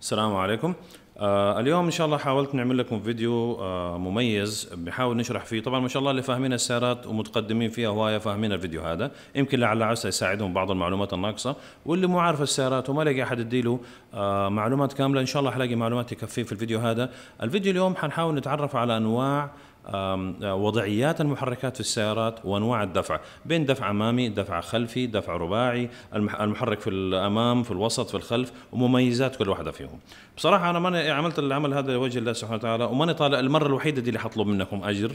السلام عليكم آه اليوم ان شاء الله حاولت نعمل لكم فيديو آه مميز بحاول نشرح فيه طبعا ما شاء الله اللي فاهمين السيارات ومتقدمين فيها هوايه فاهمين الفيديو هذا يمكن لعل عسى يساعدهم بعض المعلومات الناقصه واللي مو عارف السيارات وما لقى احد يديله آه معلومات كامله ان شاء الله حلاقي معلومات تكفيه في الفيديو هذا الفيديو اليوم حنحاول نتعرف على انواع آه، وضعيات المحركات في السيارات وانواع الدفع بين دفع امامي دفع خلفي دفع رباعي المحرك في الامام في الوسط في الخلف ومميزات كل واحده فيهم بصراحه انا ماني عملت العمل هذا لوجه الله سبحانه وتعالى وماني طالع المره الوحيده دي اللي حطلب منكم اجر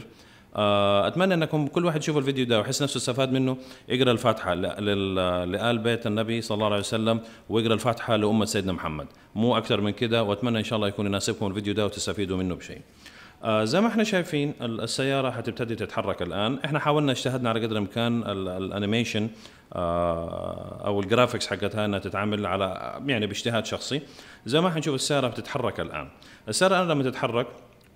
آه، اتمنى انكم كل واحد يشوف الفيديو ده ويحس نفسه استفاد منه يقرا الفاتحه لال بيت النبي صلى الله عليه وسلم ويقرا الفاتحه لامه سيدنا محمد مو اكثر من كده واتمنى ان شاء الله يكون يناسبكم الفيديو ده وتستفيدوا منه بشيء آه، زي ما احنا شايفين السياره حتبتدي تتحرك الان احنا حاولنا اجتهدنا على قدر الامكان الانيميشن آه، او الجرافيكس حقتها انها تتعامل على يعني باجتهاد شخصي زي ما حنشوف السياره بتتحرك الان السياره الان لما تتحرك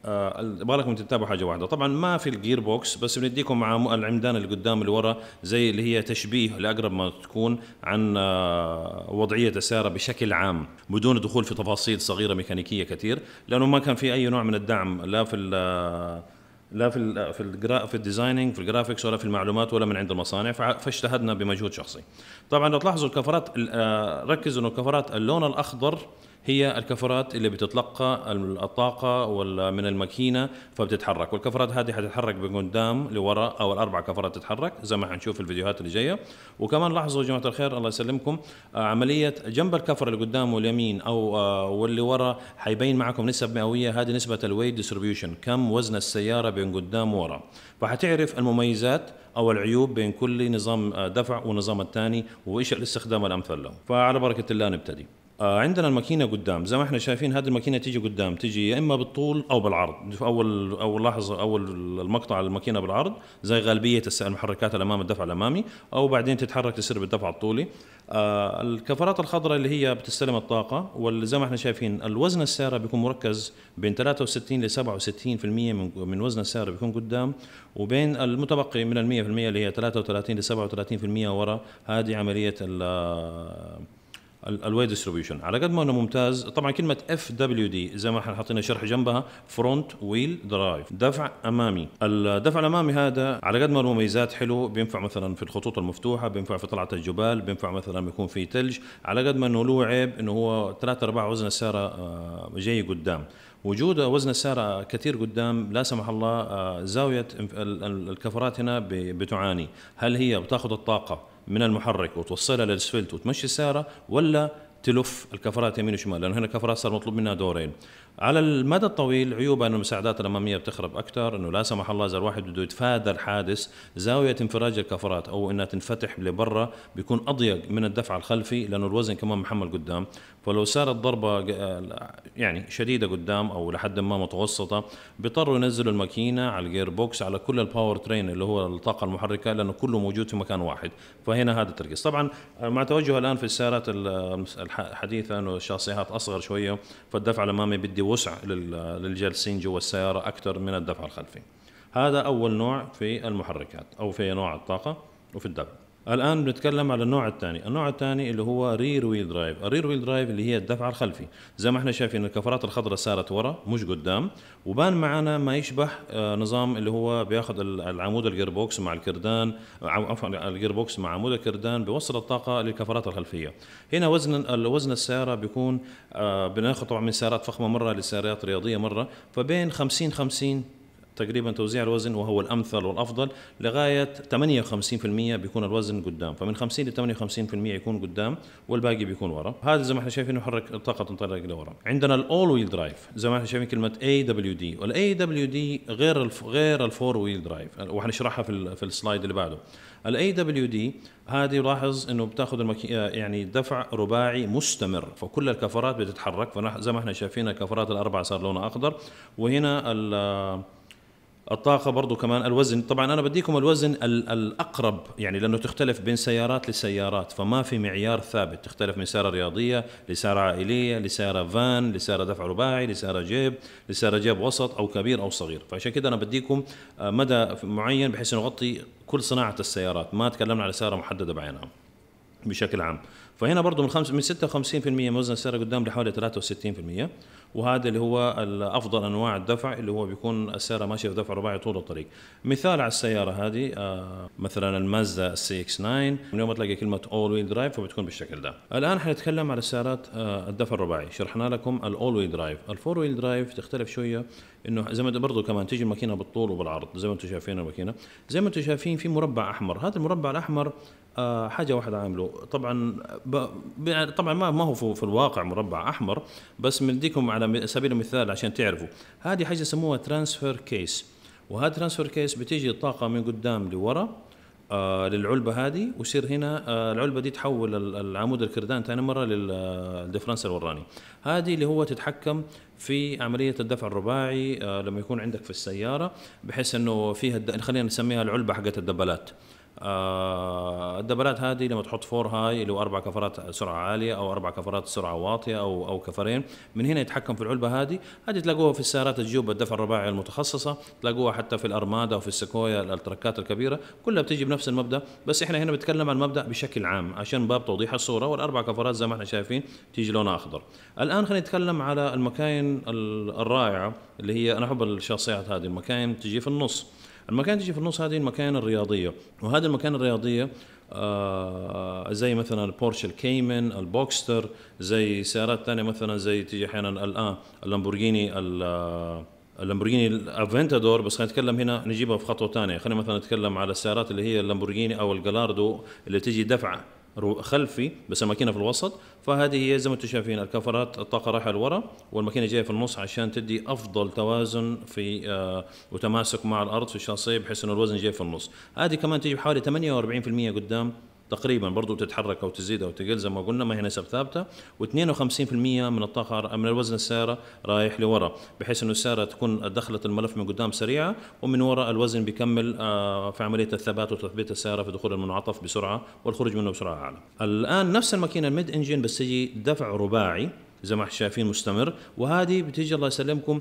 ابغى آه، لكم تتابعوا حاجه واحده طبعا ما في الجير بوكس بس بنديكم مع العمدان اللي قدام اللي ورا زي اللي هي تشبيه لاقرب ما تكون عن آه، وضعيه السياره بشكل عام بدون دخول في تفاصيل صغيره ميكانيكيه كثير لانه ما كان في اي نوع من الدعم لا في آه، لا في الـ في الـ في الديزايننج في الجرافيكس ولا في المعلومات ولا من عند المصانع فاجتهدنا بمجهود شخصي. طبعا لو تلاحظوا الكفرات ركزوا انه الكفرات اللون الاخضر هي الكفرات اللي بتتلقى الطاقه ولا من الماكينه فبتتحرك والكفرات هذه حتتحرك من قدام لورا أو الأربع كفرات تتحرك زي ما حنشوف في الفيديوهات اللي جايه وكمان لاحظوا يا جماعه الخير الله يسلمكم آه، عمليه جنب الكفر اللي قدامه اليمين او آه، واللي ورا حيبين معكم نسب مئويه هذه نسبه الويت ديستريبيوشن كم وزن السياره بين قدام ورا فحتعرف المميزات او العيوب بين كل نظام آه، دفع ونظام الثاني وايش الاستخدام الامثل له فعلى بركه الله نبتدي آه، عندنا الماكينه قدام زي ما احنا شايفين هذه الماكينه تيجي قدام تيجي يا اما بالطول او بالعرض في اول اول لحظه اول المقطع الماكينه بالعرض زي غالبيه المحركات الامام الدفع الامامي او بعدين تتحرك تصير بالدفع الطولي آه الكفرات الخضراء اللي هي بتستلم الطاقه وزي ما احنا شايفين الوزن السياره بيكون مركز بين 63 ل 67% من من وزن السياره بيكون قدام وبين المتبقي من ال 100% اللي هي 33 ل 37% ورا هذه عمليه الواي ديستريبيوشن على قد ما انه ممتاز طبعا كلمه اف دبليو دي زي ما احنا حاطين شرح جنبها فرونت ويل درايف دفع امامي الدفع الامامي هذا على قد ما له مميزات حلو بينفع مثلا في الخطوط المفتوحه بينفع في طلعه الجبال بينفع مثلا يكون في ثلج على قد ما انه له عيب انه هو ثلاثة ارباع وزن السياره آه، جاي قدام وجود وزن السيارة كثير قدام لا سمح الله آه، زاوية الكفرات هنا بتعاني هل هي بتاخذ الطاقة من المحرك وتوصلها للاسفلت وتمشي السياره ولا تلف الكفرات يمين وشمال لانه هنا الكفرات صار مطلوب منها دورين على المدى الطويل عيوبها انه المساعدات الاماميه بتخرب اكثر انه لا سمح الله اذا الواحد بده يتفادى الحادث زاويه انفراج الكفرات او انها تنفتح لبرا بيكون اضيق من الدفع الخلفي لانه الوزن كمان محمل قدام فلو صارت ضربه آه، يعني شديده قدام او لحد ما متوسطه بيضطروا ينزلوا الماكينه على الجير بوكس على كل الباور ترين اللي هو الطاقه المحركه لانه كله موجود في مكان واحد فهنا هذا التركيز طبعا آه، مع توجه الان في السيارات آه، الحديثه انه الشاصيات اصغر شويه فالدفع الامامي بدي يدي وسع للجالسين جوا السيارة أكثر من الدفع الخلفي هذا أول نوع في المحركات أو في أنواع الطاقة وفي الدفع الان بنتكلم على النوع الثاني النوع الثاني اللي هو رير ويل درايف الرير ويل درايف اللي هي الدفع الخلفي زي ما احنا شايفين الكفرات الخضراء صارت ورا مش قدام وبان معنا ما يشبه آه، نظام اللي هو بياخذ العمود الجير بوكس مع الكردان عفوا الجير بوكس مع عمود الكردان بيوصل الطاقه للكفرات الخلفيه هنا وزن وزن السياره بيكون آه، بناخذ طبعا من سيارات فخمه مره لسيارات رياضيه مره فبين 50 50 تقريبا توزيع الوزن وهو الامثل والافضل لغايه 58% بيكون الوزن قدام فمن 50 ل 58% يكون قدام والباقي بيكون ورا هذا زي ما احنا شايفين يحرك الطاقه تنطلق لورا عندنا الاول ويل درايف زي ما احنا شايفين كلمه اي دبليو دي والاي دبليو دي غير الف غير الفور ويل درايف وحنشرحها في, ال في السلايد اللي بعده الاي دبليو دي هذه لاحظ انه بتاخذ المك... يعني دفع رباعي مستمر فكل الكفرات بتتحرك فزي ما احنا شايفين الكفرات الاربعه صار لونها اخضر وهنا ال الطاقة برضو كمان الوزن طبعا أنا بديكم الوزن الأقرب يعني لأنه تختلف بين سيارات لسيارات فما في معيار ثابت تختلف من سيارة رياضية لسيارة عائلية لسيارة فان لسيارة دفع رباعي لسيارة جيب لسيارة جيب وسط أو كبير أو صغير فعشان كده أنا بديكم آه، مدى معين بحيث نغطي كل صناعة السيارات ما تكلمنا على سيارة محددة بعينها بشكل عام فهنا برضه من خمس من 56% موزن السعر قدام لحوالي 63% وهذا اللي هو افضل انواع الدفع اللي هو بيكون السياره ماشيه في دفع رباعي طول الطريق مثال على السياره هذه آه، مثلا المازدا سي اكس 9 من يوم ما تلاقي كلمه اول ويل درايف فبتكون بالشكل ده الان حنتكلم على سيارات آه، الدفع الرباعي شرحنا لكم الاول ويل درايف الفور ويل درايف تختلف شويه انه زي ما برضه كمان تيجي الماكينه بالطول وبالعرض زي ما انتم شايفين الماكينه زي ما انتم شايفين في مربع احمر هذا المربع الاحمر آه، حاجه واحده عامله طبعا طبعا ما ما هو في الواقع مربع احمر بس بنديكم على سبيل المثال عشان تعرفوا هذه حاجه يسموها ترانسفير كيس وهذا ترانسفير كيس بتيجي الطاقه من قدام لورا آه للعلبه هذه ويصير هنا آه العلبه دي تحول العمود الكردان ثاني مره للديفرنس آه، الوراني هذه اللي هو تتحكم في عمليه الدفع الرباعي آه لما يكون عندك في السياره بحيث انه فيها خلينا نسميها العلبه حقت الدبلات آه، الدبلات هذه لما تحط فور هاي اللي هو اربع كفرات سرعه عاليه او اربع كفرات سرعه واطيه او او كفرين من هنا يتحكم في العلبه هذه هذه تلاقوها في السيارات الجيوب الدفع الرباعي المتخصصه تلاقوها حتى في الارمادا وفي السكويا التركات الكبيره كلها بتجي بنفس المبدا بس احنا هنا بنتكلم عن المبدا بشكل عام عشان باب توضيح الصوره والاربع كفرات زي ما احنا شايفين تيجي لونها اخضر الان خلينا نتكلم على المكاين الرائعه اللي هي انا احب الشخصيات هذه المكاين تجي في النص المكان تجي في النص هذه المكاين الرياضيه وهذه المكان الرياضيه آه زي مثلا البورش الكيمن البوكستر زي سيارات ثانيه مثلا زي تيجي احيانا الان آه، اللامبورجيني آه، اللامبورجيني الافنتادور بس خلينا نتكلم هنا نجيبها في خطوه ثانيه خلينا مثلا نتكلم على السيارات اللي هي اللامبورجيني او الجلاردو اللي تجي دفعه خلفي بس الماكينه في الوسط فهذه هي زي ما انتم شايفين الكفرات الطاقه رايحه لورا والماكينه جايه في النص عشان تدي افضل توازن في آه وتماسك مع الارض في الشاصيه بحيث انه الوزن جاي في النص هذه كمان تجي بحوالي 48% قدام تقريبا برضه بتتحرك او تزيد او تقل زي ما قلنا ما هي نسب ثابته و52% من الطاقه من الوزن السياره رايح لورا بحيث انه السياره تكون دخلت الملف من قدام سريعه ومن وراء الوزن بيكمل آه، في عمليه الثبات وتثبيت السياره في دخول المنعطف بسرعه والخروج منه بسرعه اعلى. الان نفس الماكينه الميد انجن بس تجي دفع رباعي زي ما احنا شايفين مستمر وهذه بتيجي الله يسلمكم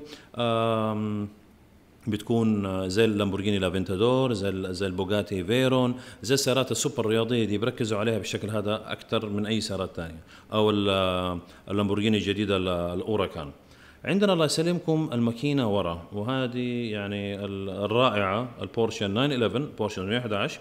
بتكون زي اللامبورجيني لافنتادور زي زي البوجاتي فيرون زي السيارات السوبر الرياضيه دي بيركزوا عليها بالشكل هذا اكثر من اي سيارات ثانيه او اللامبورجيني الجديده الاوراكان عندنا الله يسلمكم الماكينه ورا وهذه يعني الرائعه البورشن 911 بورشن 911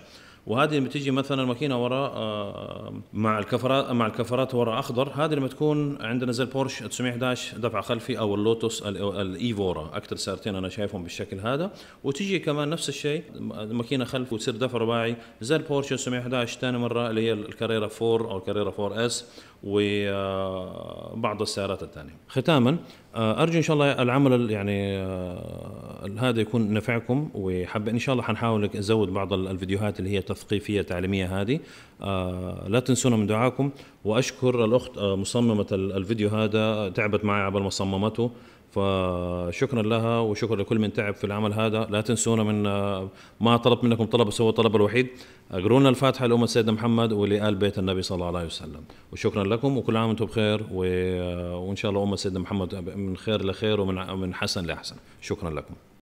وهذه لما تيجي مثلا ماكينه وراء آه، مع الكفرات مع الكفرات وراء اخضر هذه لما تكون عندنا زي البورش 911 دفع خلفي او اللوتس الايفورا اكثر سيارتين انا شايفهم بالشكل هذا وتيجي كمان نفس الشيء ماكينه خلف وتصير دفع رباعي زي البورش 911 ثاني مره اللي هي الكاريرا 4 او الكاريرا 4 اس وبعض آه، السيارات الثانيه ختاما آه، ارجو ان شاء الله العمل يعني آه، هذا يكون نفعكم وحب ان شاء الله حنحاول نزود بعض الفيديوهات اللي هي تثقيفيه تعليميه هذه آه، لا تنسونا من دعائكم واشكر الاخت مصممه الفيديو هذا تعبت معي على ما صممته فشكرا لها وشكرا لكل من تعب في العمل هذا لا تنسونا من آه، ما طلبت منكم طلب سوى الطلب الوحيد اقروا لنا الفاتحه لامه سيدنا محمد ولال بيت النبي صلى الله عليه وسلم وشكرا لكم وكل عام وانتم بخير آه، وان شاء الله امه سيدنا محمد من خير لخير ومن من حسن لاحسن شكرا لكم